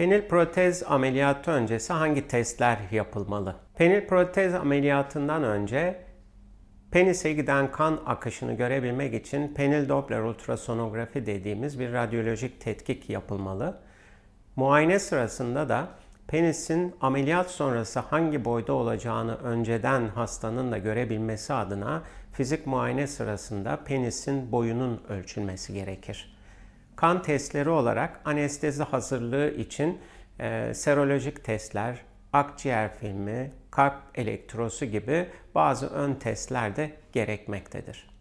Penil protez ameliyatı öncesi hangi testler yapılmalı? Penil protez ameliyatından önce penise giden kan akışını görebilmek için penil Doppler ultrasonografi dediğimiz bir radyolojik tetkik yapılmalı. Muayene sırasında da penisin ameliyat sonrası hangi boyda olacağını önceden hastanın da görebilmesi adına fizik muayene sırasında penisin boyunun ölçülmesi gerekir kan testleri olarak anestezi hazırlığı için e, serolojik testler, akciğer filmi, kalp elektrosu gibi bazı ön testler de gerekmektedir.